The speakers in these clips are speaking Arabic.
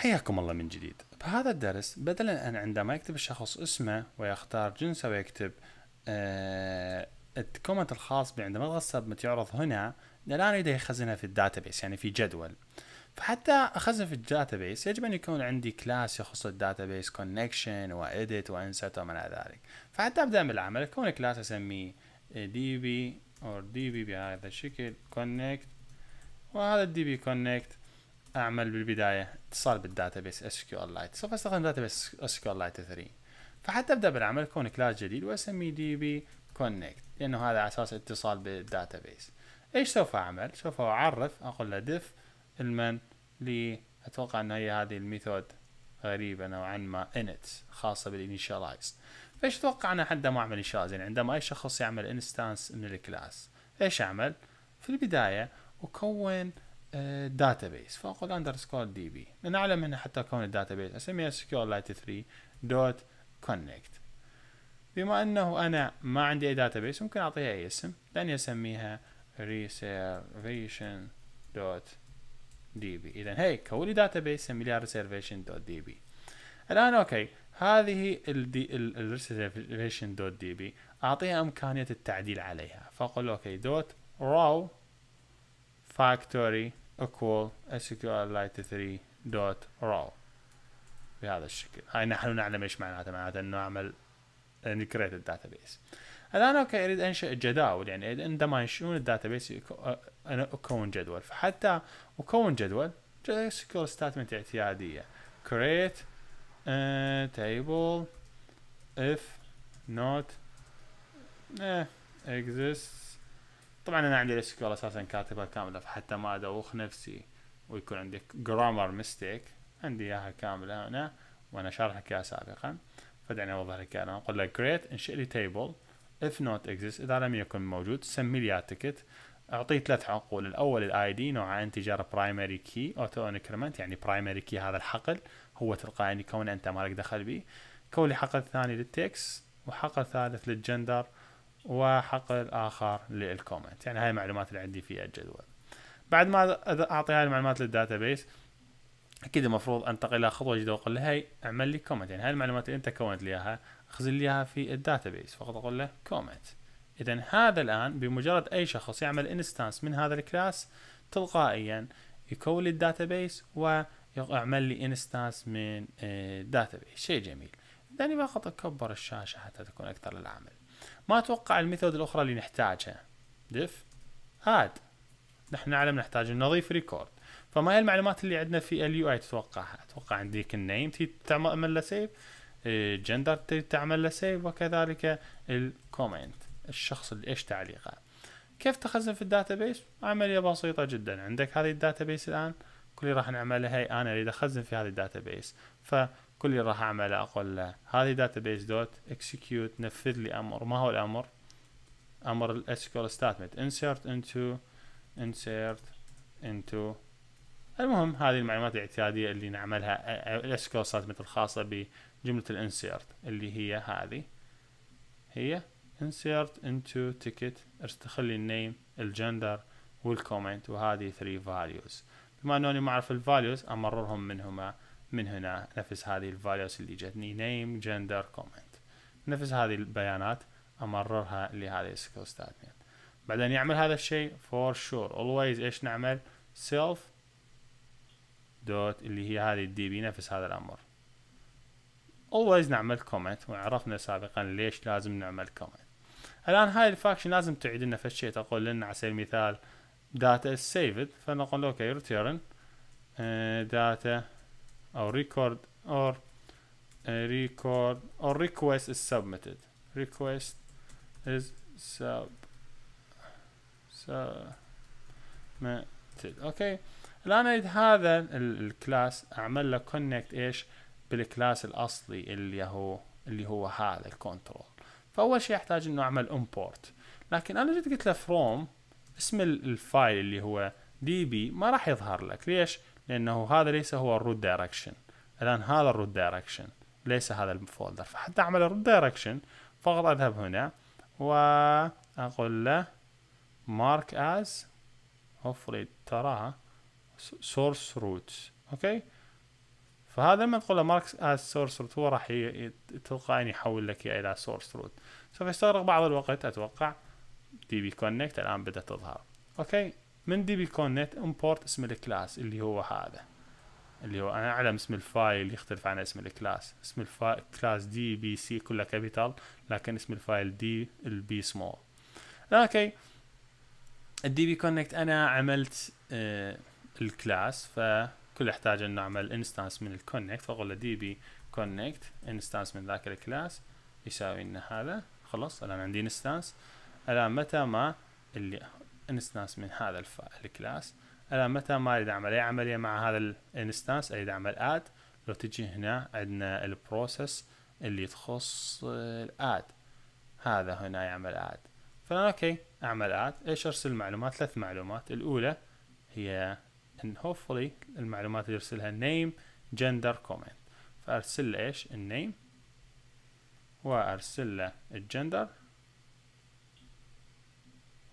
حياكم الله من جديد بهذا الدرس بدلا أن عندما يكتب الشخص اسمه ويختار جنسه ويكتب آه الكومنت الخاص عندما يضغط سبمت يعرض هنا الآن يريد يخزنها في الداتابيس يعني في جدول فحتى اخزن في الداتابيس يجب ان يكون عندي كلاس يخص الداتابيس كونكشن واديت وإنسيت وما الى ذلك فحتى ابدا بالعمل اكون كلاس اسميه دي بي او دي بي بهذا الشكل كونكت وهذا الدي بي كونكت اعمل بالبدايه اتصال بالداتابيس اس كيو ال لايت سوف استخدم داتابيس اس كيو ال لايت 3 فحتى ابدا بالعمل كون كلاس جديد واسميه دي بي كونكت لانه هذا على اساس اتصال بالداتابيس ايش سوف اعمل سوف اعرف اقول له دف المن لي اتوقع ان هي هذه الميثود غريبه نوعا ما انت خاصه بالانيشالايز فايش اتوقع انا حتى ما اعمل انشالايز يعني عندما اي شخص يعمل انستانس من الكلاس ايش اعمل في البدايه اكون آه، database فاقول underscore db لنعلم لان اعلى منه حتى اكون الداتابيس اسميها سكيور 3connect بما انه انا ما عندي اي داتابيس ممكن اعطيها اي اسم لاني اسميها reservation.db اذا هي كولي داتابيس سمي لها reservation.db الان اوكي هذه الريسيرفيشن دوت اعطيها امكانيه التعديل عليها فاقول اوكي دوت راو فاكتوري equal sqlite 3raw بهذا الشكل هاي نحن نعلم ايش معناته معناته انه اعمل الداتا يعني بيس الان اوكي اريد انشئ جداول يعني اريد عندما ينشئون بيس انا اكون جدول فحتى اكون جدول سكيور ستاتمنت اعتياديه create a table if not eh, طبعا انا عندي الاس اساسا كاتبها كامله فحتى ما ادوخ نفسي ويكون عندي جرامر ميستيك عندي اياها كامله هنا وانا شارح لك اياها سابقا فدعني اوضح لك اياها اقول لك كريت انشئ لي تيبل اف نوت اكزيست اذا لم يكن موجود سمي لي تكت اعطيه ثلاث عقول الاول الاي دي نوعه انتجار برايمري كي اوتو انكرمنت يعني برايمري كي هذا الحقل هو تلقائي كون انت مالك دخل به كون لي حقل ثاني للتكس وحقل ثالث للجندر وحقل اخر للكومنت يعني هاي المعلومات اللي عندي في الجدول بعد ما اعطي هاي المعلومات للداتابيس اكيد المفروض انتقل الى خطوه جديده واقول له هي اعمل لي كومنت يعني هاي المعلومات اللي انت كونت لي اياها اخزن لي اياها في الداتابيس فقط اقول له كومنت اذا هذا الان بمجرد اي شخص يعمل انستانس من هذا الكلاس تلقائيا يكون لي الداتابيس ويعمل لي انستانس من الداتابيس آه، شيء جميل دعني فقط اكبر الشاشه حتى تكون اكثر للعمل ما اتوقع الميثود الاخرى اللي نحتاجها ديف اد نحن نعلم نحتاج نضيف ريكورد فما هي المعلومات اللي عندنا في ال اي تتوقعها اتوقع عندك النيم تعمل له سيف الجندر تعمل له سيف وكذلك الكومنت الشخص اللي ايش تعليقه كيف تخزن في الداتابيس عملية بسيطة جدا عندك هذه الداتابيس الآن كل اللي راح نعمله هي أنا أريد أخزن في هذه الداتابيس ف كل اللي راح اعمله اقول له هذه داتابيس دوت اكسكيوت نفذ لي امر ما هو الامر امر ال SQL statement insert into insert into المهم هذه المعلومات الاعتياديه اللي نعملها ال SQL statement الخاصه بجمله ال insert اللي هي هذه هي insert into ticket استخلي النيم الجندر والكومنت وهذه 3 values بما انه ما اعرف values امررهم منهما من هنا نفس هذه الفاليوس اللي جتني نيم جندر كومنت نفس هذه البيانات امررها لهذه السكيل ستاتمنت بعدين يعمل هذا الشيء فور شور اولويز ايش نعمل سيلف دوت اللي هي هذه الدي بي نفس هذا الامر اولويز نعمل كومنت وعرفنا سابقا ليش لازم نعمل كومنت الان هاي الفاكشن لازم تعيد لنا فد تقول لنا على سبيل المثال داتا سيفد فنقول اوكي ريتيرن داتا آه، او record or record or request is submitted request is sub submitted اوكي الان اريد هذا الكلاس اعمل له كونكت ايش بالكلاس الاصلي اللي هو اللي هو هذا الكنترول فاول شيء احتاج انه اعمل امبورت لكن انا جيت قلت له فروم اسم الفايل اللي هو دي بي ما راح يظهر لك ليش لانه هذا ليس هو الروت دايركشن الان هذا الروت دايركشن ليس هذا الفولدر فحتى اعمل الروت دايركشن فقط اذهب هنا واقول له مارك از هوفلي تراها سورس روت اوكي فهذا لما تقول له مارك از سورس روت هو راح تلقائيا يحول لك الى سورس روت سوف يستغرق بعض الوقت اتوقع دي بي كونكت الان بدات تظهر اوكي من دي بي كونت امبورت اسم الكلاس اللي هو هذا اللي هو انا اعلم اسم الفايل يختلف عن اسم الكلاس اسم الفايل كلاس دي بي سي كلها كابيتال لكن اسم الفايل دي البي سمول اوكي الدي بي كونكت انا عملت آه الكلاس فكل احتاج انه اعمل انستانس من الكونكت فاقول له دي بي كونكت انستانس من ذاك الكلاس يساوي لنا هذا خلص الان عندي انستانس الان متى ما اللي انستانس من هذا الكلاس الان متى ما اريد اعمل اي عمليه مع هذا الانستانس اريد اعمل اد لو تجي هنا عندنا البروسيس اللي تخص الاد هذا هنا يعمل اد فانا اوكي اعمل اد ايش ارسل معلومات ثلاث معلومات الاولى هي ان هوفلي المعلومات اللي يرسلها نيم جندر كومنت فارسل ايش النيم وارسل له الجندر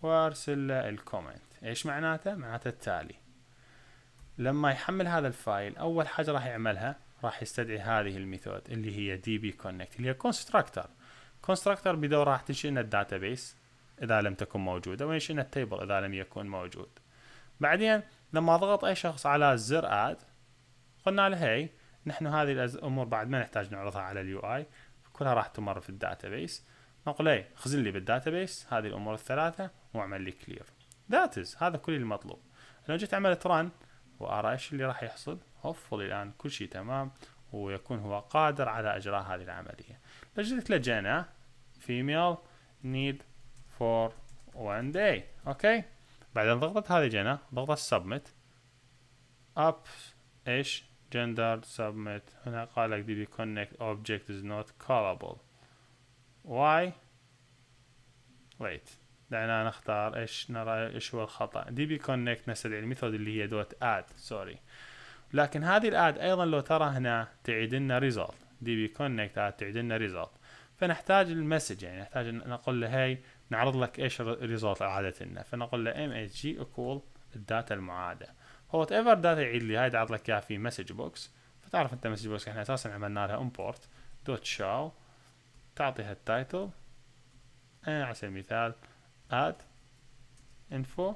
وارسل له الكومنت ايش معناته معناته التالي لما يحمل هذا الفايل اول حاجه راح يعملها راح يستدعي هذه الميثود اللي هي دي بي كونكت اللي هي كونستراكتور كونستراكتور بدور راح تنشئ الداتابيس اذا لم تكن موجوده وينشئ التيبل اذا لم يكن موجود بعدين لما اضغط اي شخص على زر اد قلنا له هي نحن هذه الامور بعد ما نحتاج نعرضها على اليو اي كلها راح تمر في الداتابيس نقول اي خزن لي بالداتابيس هذه الامور الثلاثه واعمل لي كلير ذات از هذا كل المطلوب لو جيت عملت ران وارى ايش اللي راح يحصل هوفولي الان كل شيء تمام ويكون هو قادر على اجراء هذه العمليه لجيت لجينا فيميل نيد فور وان داي اوكي بعدين ضغطت هذه جينا ضغطت سبمت اب ايش جندر سبمت هنا قال لك دي بي كونكت اوبجكت از نوت كولابل واي ويت دعنا نختار ايش نرى ايش هو الخطا دي بي كونكت نستدعي الميثود اللي هي دوت اد سوري لكن هذه الاد ايضا لو ترى هنا تعيد لنا ريزلت دي بي كونكت اد تعيد لنا ريزلت فنحتاج المسج يعني نحتاج نقول له هاي نعرض لك ايش الريزلت لنا فنقول له ام اتش جي ايكول الداتا المعاده هو وات ايفر داتا يعيد لي هاي تعرض لك اياها في مسج بوكس فتعرف انت مسج بوكس احنا اساسا عملنا لها امبورت دوت شاو تعطيها التايتل آه، على سبيل المثال add info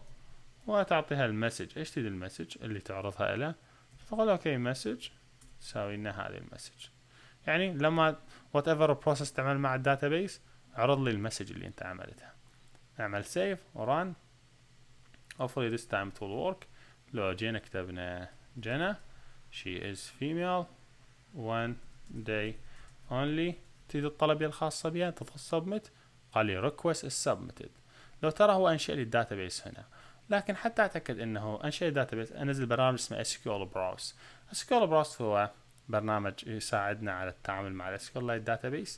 وتعطيها المسج ايش تريد المسج اللي تعرضها له تقول اوكي مسج تساوي لنا هذه المسج يعني لما وات ايفر بروسس تعمل مع الداتابيس عرض لي المسج اللي انت عملتها اعمل سيف وران hopefully this time it will work لو جينا كتبنا جنا she is female one day only تريد الطلبية الخاصة بها تضغط سبمت قال لي ريكوست سبمتد لو ترى هو انشئ لي الداتابيس هنا لكن حتى اتاكد انه انشئ لي الداتابيس انزل برنامج اسمه SQL Browse SQL Browse هو برنامج يساعدنا على التعامل مع SQLite database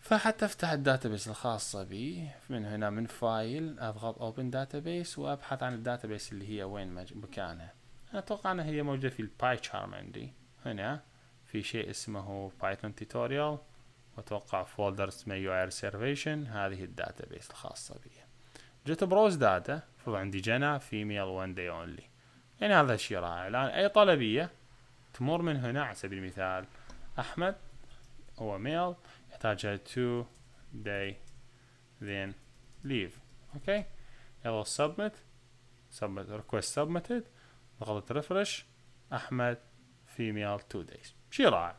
فحتى افتح الداتابيس الخاصة بي من هنا من فايل اضغط اوبن داتابيس وابحث عن الداتابيس اللي هي وين مكانها اتوقع انها هي موجودة في الباي شارم عندي هنا في شيء اسمه بايثون توتوريال واتوقع فولدر اسمه يو ار سيرفيشن هذه بيس الخاصه بي جيت بروز داتا المفروض عندي جنا فيميل وان دي اونلي يعني هذا الشيء رائع الان اي طلبيه تمر من هنا على سبيل المثال احمد هو ميل يحتاج تو داي then ليف اوكي يلا سبمت سبمت ريكوست سبمتد ضغطت ريفرش احمد فيميل 2 دايز شي رائع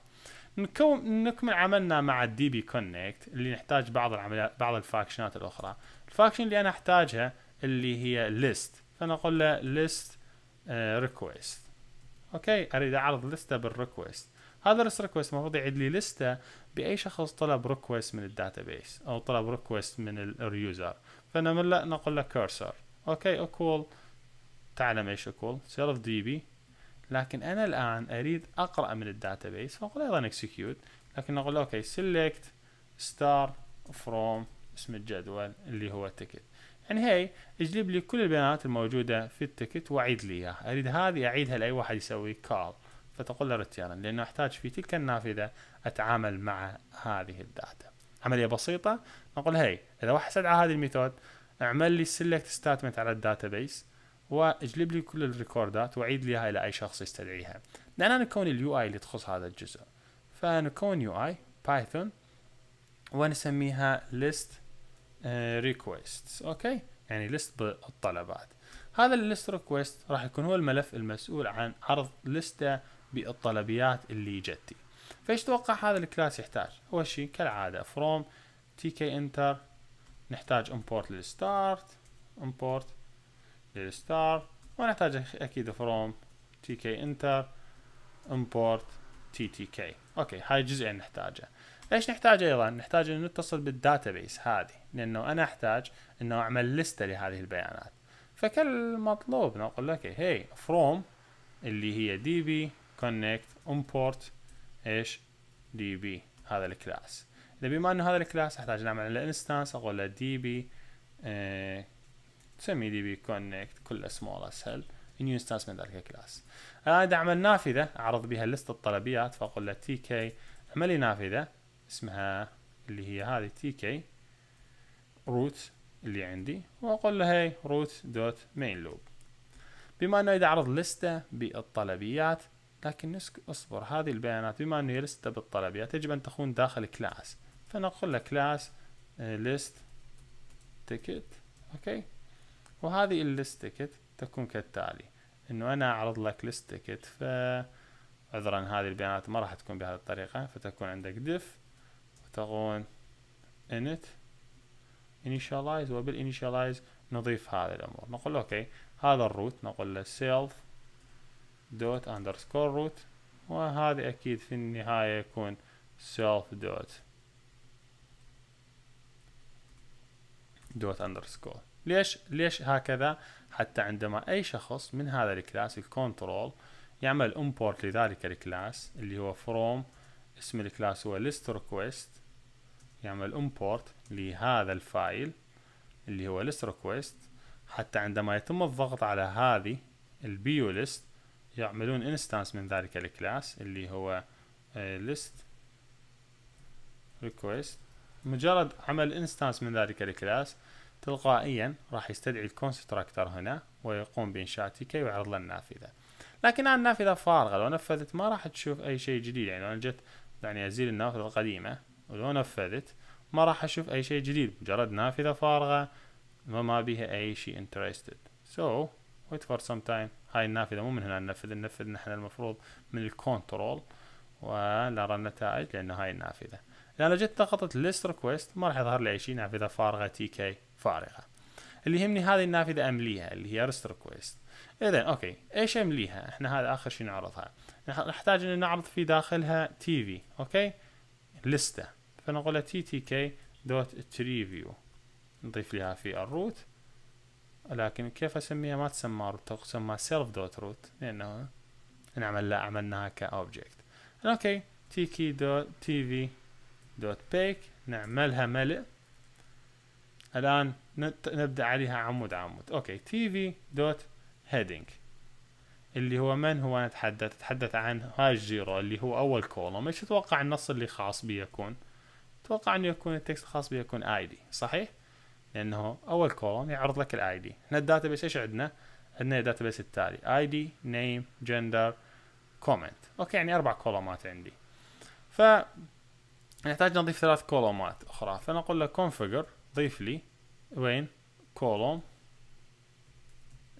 نكون نكمل عملنا مع الدي بي كونكت اللي نحتاج بعض العمليات بعض الفاكشنات الاخرى الفاكشن اللي انا احتاجها اللي هي ليست فنقول له ليست ريكويست آه، اوكي اريد اعرض لسته بالريكويست هذا الريست ريكويست المفروض يعيد لي لسته باي شخص طلب ريكويست من الداتابيس او طلب ريكويست من اليوزر فنقول له نقول له كورسر اوكي اكول تعلم ايش اكول سيلف دي بي لكن انا الان اريد اقرا من الداتابيس فاقول ايضا اكسكيوت لكن اقول اوكي سيلكت ستار فروم اسم الجدول اللي هو التكت يعني هي اجلب لي كل البيانات الموجوده في التكت واعيد لي اياها اريد هذه اعيدها لاي واحد يسوي كال فتقول له ريتيرن لانه احتاج في تلك النافذه اتعامل مع هذه الداتا عمليه بسيطه نقول هي اذا واحد استدعى هذه الميثود اعمل لي سيلكت ستاتمنت على الداتابيس واجلب لي كل الريكوردات واعيد لي هاي لاي شخص يستدعيها لان انا كون اليو اي اللي تخص هذا الجزء فنكون يو اي بايثون ونسميها list آه، requests اوكي يعني list بالطلبات هذا الليست ريكويست راح يكون هو الملف المسؤول عن عرض لستة بالطلبيات اللي جتي فايش توقع هذا الكلاس يحتاج اول شيء كالعادة from كي انتر نحتاج امبورت للستارت امبورت للستار ونحتاج اكيد فروم تي كي انتر امبورت تي تي كي اوكي هاي جزئين نحتاجه ايش نحتاج ايضا نحتاج انه نتصل بالداتابيس هذه لانه انا احتاج انه اعمل لستة لهذه البيانات مطلوب نقول لك هي فروم اللي هي دي بي كونكت امبورت ايش دي بي هذا الكلاس اذا بما انه هذا الكلاس احتاج نعمل له انستانس اقول له دي بي تسمي دي بي كونكت كل سمول اسهل نيو انستانس من ذلك الكلاس الان آه، اذا عمل نافذه اعرض بها لست الطلبيات فاقول له تي كي اعمل لي نافذه اسمها اللي هي هذه تي كي روت اللي عندي واقول له هي روت دوت مين لوب بما انه اذا عرض لسته بالطلبيات لكن نسك اصبر هذه البيانات بما انه هي لسته بالطلبيات يجب ان تكون داخل كلاس فنقول له كلاس ليست تيكت اوكي وهذه الليست تيكت تكون كالتالي انه انا اعرض لك ليست تيكت ف عذرا هذه البيانات ما راح تكون بهذه الطريقة فتكون عندك ديف وتقول init initialize وبالinitialize نضيف هذه الامور نقول اوكي هذا الروت نقول له self dot underscore root وهذا اكيد في النهاية يكون self dot dot underscore ليش ليش هكذا حتى عندما اي شخص من هذا الكلاس الكنترول يعمل امبورت لذلك الكلاس اللي هو فروم اسم الكلاس هو list request يعمل امبورت لهذا الفايل اللي هو list request حتى عندما يتم الضغط على هذه البيو ليست يعملون انستانس من ذلك الكلاس اللي هو آه، list request مجرد عمل انستانس من ذلك الكلاس تلقائيا راح يستدعي الكونستراكتر هنا ويقوم بانشاء كي ويعرض له النافذة لكن أنا النافذة فارغة لو نفذت ما راح تشوف أي شيء جديد يعني لو جت يعني أزيل النافذة القديمة ولو نفذت ما راح أشوف أي شيء جديد مجرد نافذة فارغة وما بيها أي شيء interested so wait for some time هاي النافذة مو من هنا ننفذ ننفذ نحن المفروض من الكنترول ونرى النتائج لأن هاي النافذة إذا أنا جيت ضغطت list request ما راح يظهر لي أي شيء نافذة فارغة تي كي فارغه اللي يهمني هذه النافذه امليها اللي هي ريست ريكويست اذا اوكي ايش امليها احنا هذا اخر شيء نعرضها نحتاج ان نعرض في داخلها تي في اوكي لسته فنقول له تي تي كي دوت تريفيو نضيف لها في الروت لكن كيف اسميها ما تسمى روت تسمى سيلف دوت روت لانه نعمل لا عملناها كاوبجكت اوكي تي كي دوت تي في دوت بيك نعملها ملئ الآن نبدأ عليها عمود عمود أوكي تي في دوت هيدنج اللي هو من هو نتحدث نتحدث عن هاي الجيرة اللي هو أول كولوم إيش تتوقع النص اللي خاص بي يكون أتوقع أنه يكون التكست الخاص بي يكون اي دي صحيح لأنه أول كولوم يعرض لك الاي دي احنا الداتابيس إيش عندنا عندنا الداتابيس التالي اي دي نيم جندر كومنت اوكي يعني اربع كولومات عندي ف نحتاج نضيف ثلاث كولومات اخرى فنقول له configure ضيف لي وين كولوم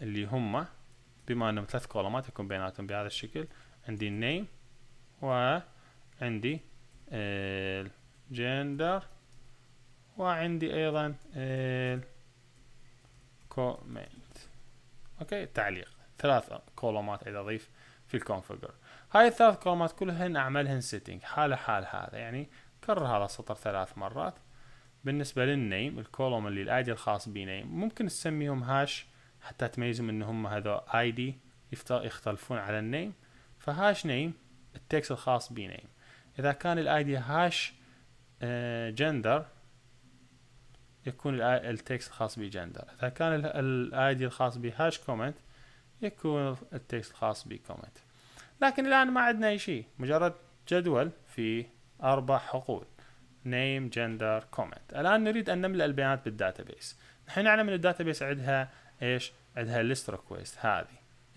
اللي هم بما انهم ثلاث كولومات يكون بيناتهم بهذا الشكل عندي النيم وعندي الجندر وعندي ايضا الكومنت اوكي تعليق ثلاث كولومات اذا اضيف في الكونفجر هاي الثلاث كولومات كلهن اعملهن سيتنج حاله حال هذا يعني كرر هذا السطر ثلاث مرات بالنسبة للنيم الكولوم اللي دي الخاص نيم ممكن تسميهم هاش حتى تميزهم ان هم هذول ايدي يختلفون على النيم فهاش نيم التكست الخاص نيم اذا كان الايدي هاش آه، جندر يكون التكست الخاص بجندر اذا كان الايدي الخاص بهاش كومنت يكون التكست الخاص بكومنت لكن الان ما عندنا اي شيء مجرد جدول في اربع حقول name gender comment الان نريد ان نملا البيانات بالداتابيس نحن نعلم ان الداتابيس عندها ايش عندها list request هذه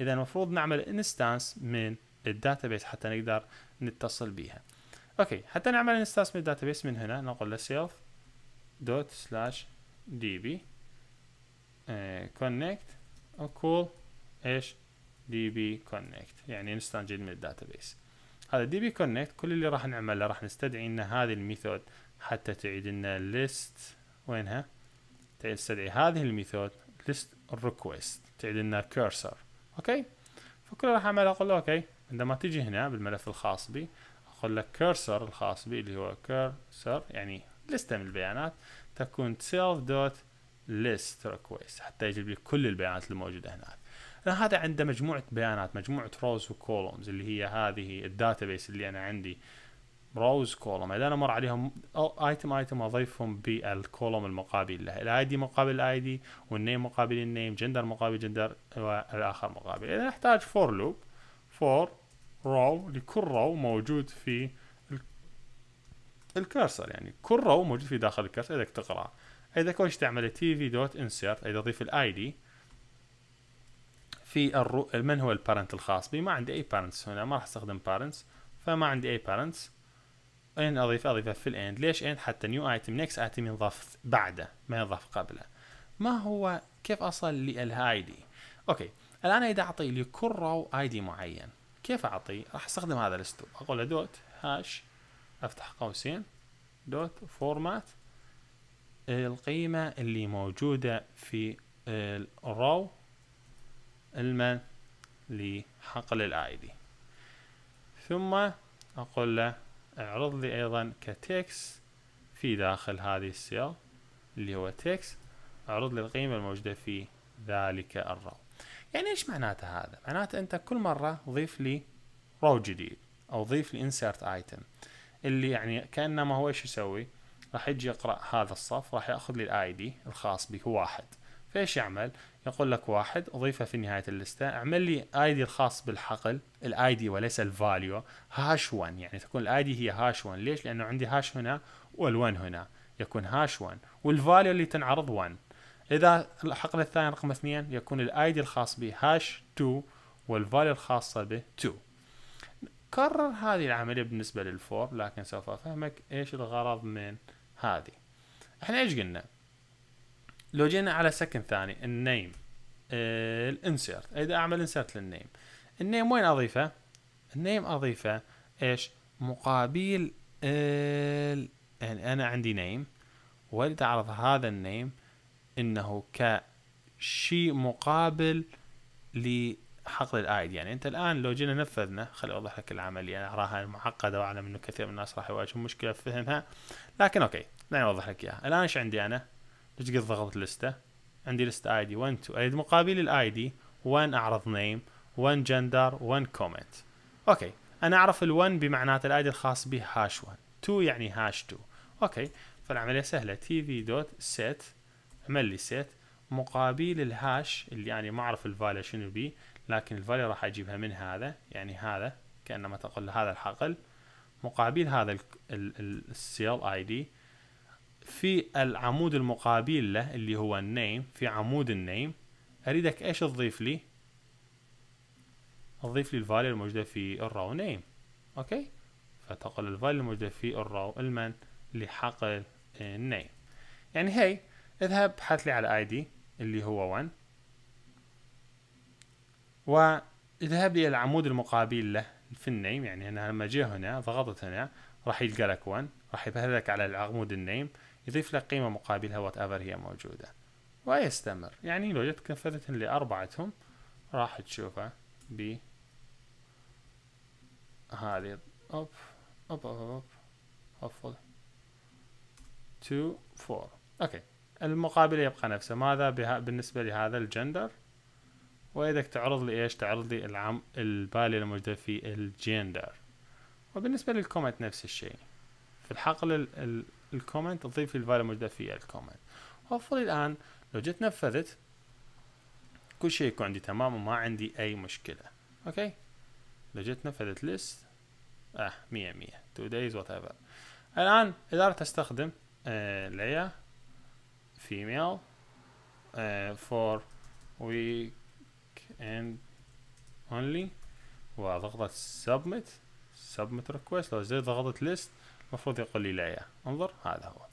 اذا المفروض نعمل انستانس من الداتابيس حتى نقدر نتصل بها اوكي حتى نعمل انستانس من الداتابيس من هنا نقول له self dot slash db آه، connect وكول ايش db connect يعني انستان جديد من الداتابيس هذا دي بي كونكت كل اللي راح نعمله راح نستدعي لنا هذه الميثود حتى تعيد لنا ليست وينها تستدعي هذه الميثود ليست ريكويست تعيد لنا كيرسر اوكي فكل راح اعمله اقول له اوكي عندما تجي هنا بالملف الخاص بي اقول لك كيرسر الخاص بي اللي هو كيرسر يعني لستة من البيانات تكون self.list request حتى يجيب لي كل البيانات الموجودة هناك هذا عنده مجموعه بيانات مجموعه روز وكولومز اللي هي هذه الداتا بيس اللي انا عندي روز كولوم اذا انا مر عليهم ايتم ايتم اضيفهم بالكولوم المقابل له الاي دي مقابل الاي دي والنيم مقابل النيم جندر مقابل جندر والاخر مقابل اذا احتاج فور لوب فور رو لكل رو موجود في الكرسر يعني كل رو موجود في داخل الكرسر اذا تقرا اذا كوش تعمل تي في دوت انسيرت اذا اضيف الاي دي في الرو... من هو البارنت الخاص بي ما عندي اي بارنتس هنا ما راح استخدم بارنتس فما عندي اي بارنتس ان اضيف اضيفه في الاند ليش اند حتى نيو ايتم نكست ايتم ينضاف بعده ما ينضاف قبله ما هو كيف اصل للهاي دي اوكي الان اذا اعطي لكل رو اي دي معين كيف اعطي راح استخدم هذا الاسلوب اقول له دوت هاش افتح قوسين دوت فورمات القيمه اللي موجوده في الرو المن لحقل الايدي ثم اقول له اعرض لي ايضا كتكس في داخل هذه السيل اللي هو تكس اعرض لي القيمة الموجودة في ذلك الرو يعني ايش معناته هذا معناته انت كل مرة ضيف لي رو جديد او ضيف لي انسرت ايتم اللي يعني كانما هو ايش يسوي راح يجي يقرا هذا الصف راح ياخذ لي الاي دي الخاص به واحد فايش يعمل؟ يقول لك واحد اضيفه في نهايه اللسته، اعمل لي اي دي الخاص بالحقل الاي دي وليس الفاليو هاش 1 يعني تكون الاي دي هي هاش 1 ليش؟ لانه عندي هاش هنا وال1 هنا يكون هاش 1 والفاليو اللي تنعرض 1 اذا الحقل الثاني رقم 2 يكون الاي دي الخاص به هاش 2 والفاليو الخاصه به 2 كرر هذه العمليه بالنسبه للفور لكن سوف افهمك ايش الغرض من هذه احنا ايش قلنا؟ لو جينا على سكن ثاني النيم آه، الانسرت اذا اعمل انسرت للنيم النيم وين اضيفه النيم اضيفه ايش مقابل ال... يعني انا عندي نيم واريد اعرض هذا النيم انه كشيء مقابل لحقل دي يعني انت الان لو جينا نفذنا خلي اوضح لك العمليه انا اراها معقده واعلم انه كثير من الناس راح يواجهون مشكله في فهمها لكن اوكي دعني اوضح لك اياها الان ايش عندي انا ليش قد ضغطت لسته عندي لست اي دي 1 2 اريد مقابل الاي دي 1 اعرض نيم 1 جندر 1 كومنت اوكي انا اعرف ال1 بمعناته الاي دي الخاص به هاش 1 2 يعني هاش 2 اوكي فالعمليه سهله تي في دوت سيت عمل لي سيت مقابل الهاش اللي يعني ما اعرف الفاليو شنو بي لكن الفاليو راح اجيبها من هذا يعني هذا كانما تقول هذا الحقل مقابل هذا السيل اي دي في العمود المقابل له اللي هو النيم في عمود النيم اريدك ايش تضيف لي تضيف لي الفاليو الموجوده في الراو نيم اوكي فتقل الفاليو الموجوده في الراو المن لحقل النيم يعني هي اذهب ابحث لي على الاي دي اللي هو 1 واذهب لي العمود المقابل له في النيم يعني انا لما جه هنا ضغطت هنا راح يلقى لك 1 راح لك على العمود النيم يضيف لك قيمة مقابلها وات ايفر هي موجودة ويستمر يعني لو جت نفذت لأربعتهم راح تشوفه ب هذه اوب اوب اوب اوب تو 2 4 اوكي المقابلة يبقى نفسه ماذا بها بالنسبة لهذا الجندر وإذاك تعرض لي إيش تعرض لي العم البالي الموجودة في الجندر وبالنسبة للكومنت نفس الشيء في الحقل الكومنت تضيف الفاليو الموجوده في الكومنت هوفولي الان لو جيت نفذت كل شيء يكون عندي تمام وما عندي اي مشكله اوكي لو جيت نفذت ليست اه مية مية تو دايز وات ايفر الان اذا اردت استخدم ليا فيميل فور ويك اند اونلي واضغط سبمت سبمت ريكويست لو زي ضغطت ليست المفروض يقول لي لا يا انظر هذا هو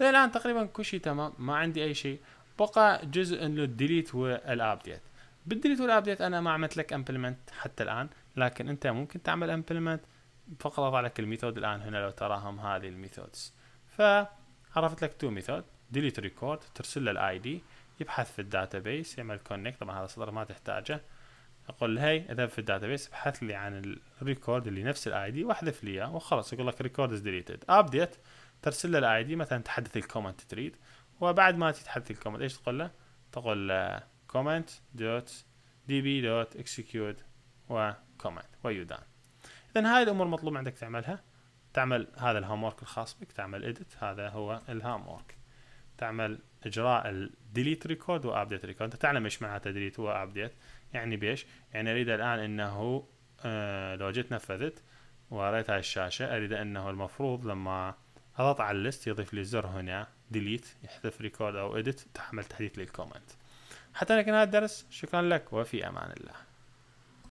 إذا الآن تقريبا كل شيء تمام ما عندي أي شيء بقى جزء الديليت والابديت بالديليت والابديت أنا ما عملت لك امبلمنت حتى الآن لكن أنت ممكن تعمل امبلمنت فقط أضع لك الميثود الآن هنا لو تراهم هذه الميثودز فعرفت لك تو ميثود ديليت ريكورد ترسل له الاي دي يبحث في الداتابيس يعمل كونكت طبعا هذا صدر ما تحتاجه اقول له هاي اذهب في الداتابيس ابحث لي عن الريكورد اللي نفس الاي دي واحذف لي اياه وخلاص يقول لك ريكورد از ديليتد ابديت ترسل له الاي دي مثلا تحدث الكومنت تريد وبعد ما تحدث الكومنت ايش تقول له؟ تقول له كومنت دوت دي بي دوت اكسكيوت وكومنت دان اذا هاي الامور مطلوب عندك تعملها تعمل هذا الهوم ورك الخاص بك تعمل اديت هذا هو الهوم ورك تعمل اجراء الديليت ريكورد وابديت ريكورد انت تعلم ايش معناته ديليت وابديت يعني بيش يعني اريد الان انه آه، لو جيت نفذت وريت على الشاشة اريد انه المفروض لما اضغط على الليست يضيف لي زر هنا ديليت يحذف ريكورد او اديت تحمل تحديث للكومنت حتى لكن هذا الدرس شكرا لك وفي امان الله